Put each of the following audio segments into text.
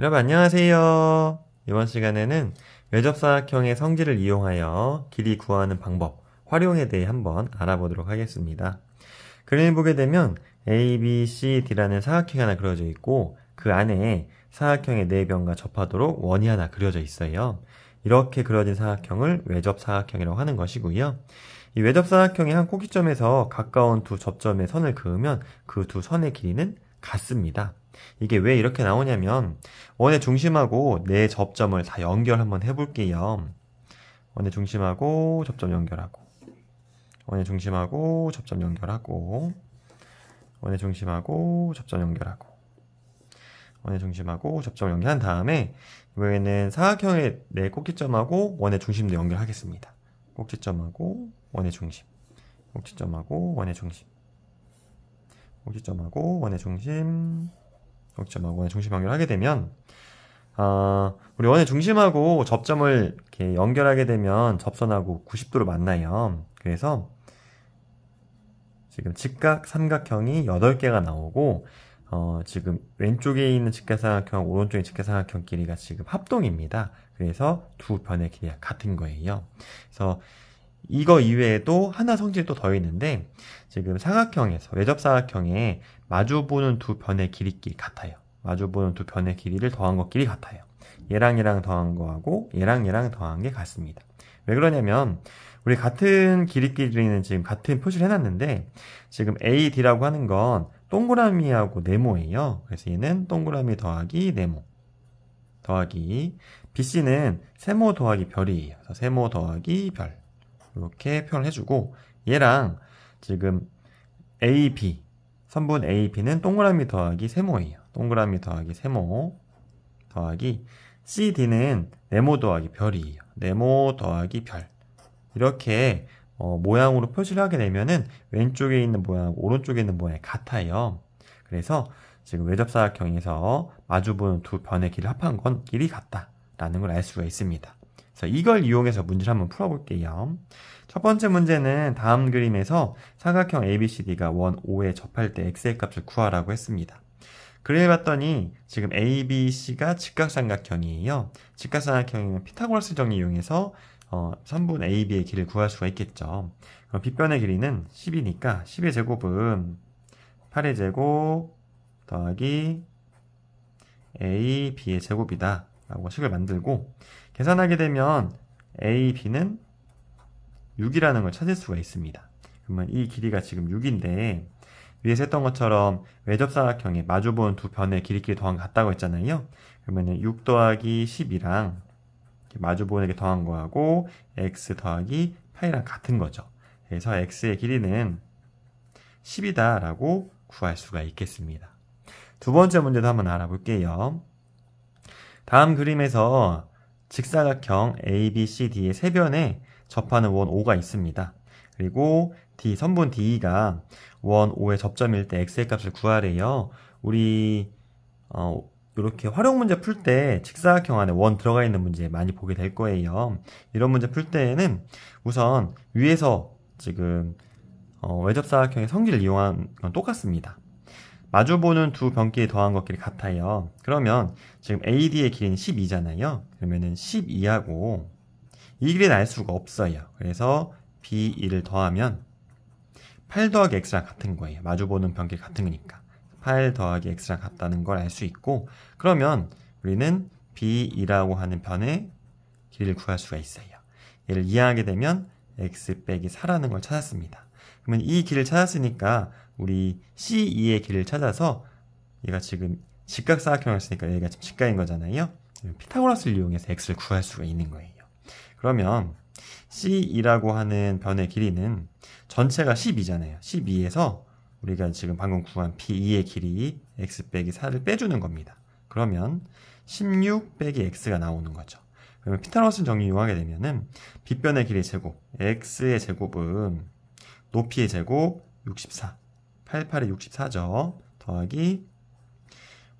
여러분 안녕하세요. 이번 시간에는 외접사각형의 성질을 이용하여 길이 구하는 방법, 활용에 대해 한번 알아보도록 하겠습니다. 그림을 보게 되면 A, B, C, D라는 사각형이 하나 그려져 있고 그 안에 사각형의 네 변과 접하도록 원이 하나 그려져 있어요. 이렇게 그려진 사각형을 외접사각형이라고 하는 것이고요. 이 외접사각형의 한꼬기점에서 가까운 두 접점의 선을 그으면 그 두 선의 길이는 같습니다. 이게 왜 이렇게 나오냐면 원의 중심하고 내 네 접점을 다 연결 한번 해볼게요. 원의 중심하고 접점 연결하고 원의 중심하고 접점 연결하고 원의 중심하고 접점 연결하고 원의 중심하고 접점 연결한 다음에 이번에는 사각형의 내 네 꼭지점하고 원의 중심도 연결하겠습니다. 꼭지점하고 원의 중심 꼭지점하고 원의 중심 꼭지점하고 원의 중심 적점 하고 중심 연결하게 되면 어, 우리 원의 중심하고 접점을 이렇게 연결하게 되면 접선하고 90도로 만나요. 그래서 지금 직각 삼각형이 8개가 나오고 어, 지금 왼쪽에 있는 직각삼각형, 오른쪽에 직각삼각형 길이가 지금 합동입니다. 그래서 두 변의 길이가 같은 거예요. 그래서 이거 이외에도 하나 성질이 또 더 있는데 지금 사각형에서 외접 사각형에 마주보는 두 변의 길이끼리 같아요. 마주보는 두 변의 길이를 더한 것끼리 같아요. 얘랑 얘랑 더한 거하고 얘랑 얘랑 더한 게 같습니다. 왜 그러냐면 우리 같은 길이끼리는 지금 같은 표시를 해놨는데 지금 AD라고 하는 건 동그라미하고 네모예요. 그래서 얘는 동그라미 더하기 네모 더하기 BC는 세모 더하기 별이에요. 그래서 세모 더하기 별 이렇게 표현을 해주고 얘랑 지금 A, p 선분 A, p 는 동그라미 더하기 세모예요. 동그라미 더하기 세모 더하기 C, D는 네모 더하기 별이에요. 네모 더하기 별 이렇게 어, 모양으로 표시를 하게 되면은 왼쪽에 있는 모양, 오른쪽에 있는 모양이 같아요. 그래서 지금 외접사각형에서 마주보는 두 변의 길을 합한 건 길이 같다라는 걸 알 수가 있습니다. 자, 이걸 이용해서 문제를 한번 풀어볼게요. 첫 번째 문제는 다음 그림에서 사각형 ABCD가 원 5에 접할 때 X의 값을 구하라고 했습니다. 그래봤더니 지금 ABC가 직각삼각형이에요. 직각삼각형이면 피타고라스 정리 이용해서 어, 3분 AB의 길을 구할 수가 있겠죠. 그럼 빗변의 길이는 10이니까 10의 제곱은 8의 제곱 더하기 A, B의 제곱이다. 라고 식을 만들고 계산하게 되면 a, b는 6이라는 걸 찾을 수가 있습니다. 그러면 이 길이가 지금 6인데 위에서 했던 것처럼 외접사각형에 마주본두 변의 길이끼리 더한 것 같다고 했잖아요. 그러면 6 더하기 10이랑 마주보는 게 더한 거하고 x 더하기 8이랑 같은 거죠. 그래서 x의 길이는 10이다라고 구할 수가 있겠습니다. 두 번째 문제도 한번 알아볼게요. 다음 그림에서 직사각형 ABCD의 세변에 접하는 원 O가 있습니다. 그리고 D 선분 d 가원 O의 접점일 때 X의 값을 구하래요. 우리 어, 이렇게 활용 문제 풀 때 직사각형 안에 원 들어가 있는 문제 많이 보게 될 거예요. 이런 문제 풀 때에는 우선 위에서 지금 어, 외접사각형의 성질을 이용한 건 똑같습니다. 마주보는 두 변기에 더한 것끼리 같아요. 그러면 지금 AD의 길이는 12잖아요. 그러면은 12하고 이 길이 날 수가 없어요. 그래서 B2를 더하면 8 더하기 X랑 같은 거예요. 마주보는 변기 같은 거니까. 8 더하기 X랑 같다는 걸 알 수 있고 그러면 우리는 B2라고 하는 변의 길이를 구할 수가 있어요. 얘를 이해하게 되면 x 빼기 4라는 걸 찾았습니다. 그러면 이 길을 찾았으니까 우리 C2의 길을 찾아서 얘가 지금 직각사각형을 쓰니까 얘가 지금 직각인 거잖아요. 피타고라스를 이용해서 x를 구할 수가 있는 거예요. 그러면 C2라고 하는 변의 길이는 전체가 12잖아요. 12에서 우리가 지금 방금 구한 P2의 길이 x 빼기 4를 빼주는 겁니다. 그러면 16 빼기 x가 나오는 거죠. 그러면 피타로라스 정리 이하게 되면은 빗변의 길이 제곱, x의 제곱은 높이의 제곱 64, 8 8에 64죠. 더하기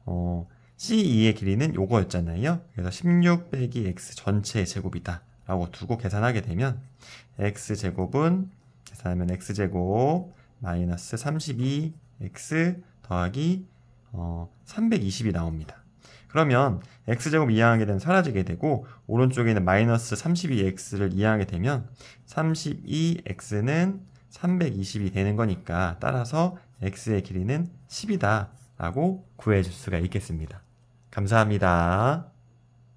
어, C2의 길이는 요거였잖아요. 그래서 16 빼기 x 전체의 제곱이다. 라고 두고 계산하게 되면 x제곱은 계산하면 x제곱 마이너스 32x 더하기 어, 320이 나옵니다. 그러면 x제곱 이항하게 되면 사라지게 되고 오른쪽에 있는 마이너스 32x를 이항하게 되면 32x는 320이 되는 거니까 따라서 x의 길이는 10이다 라고 구해줄 수가 있겠습니다. 감사합니다.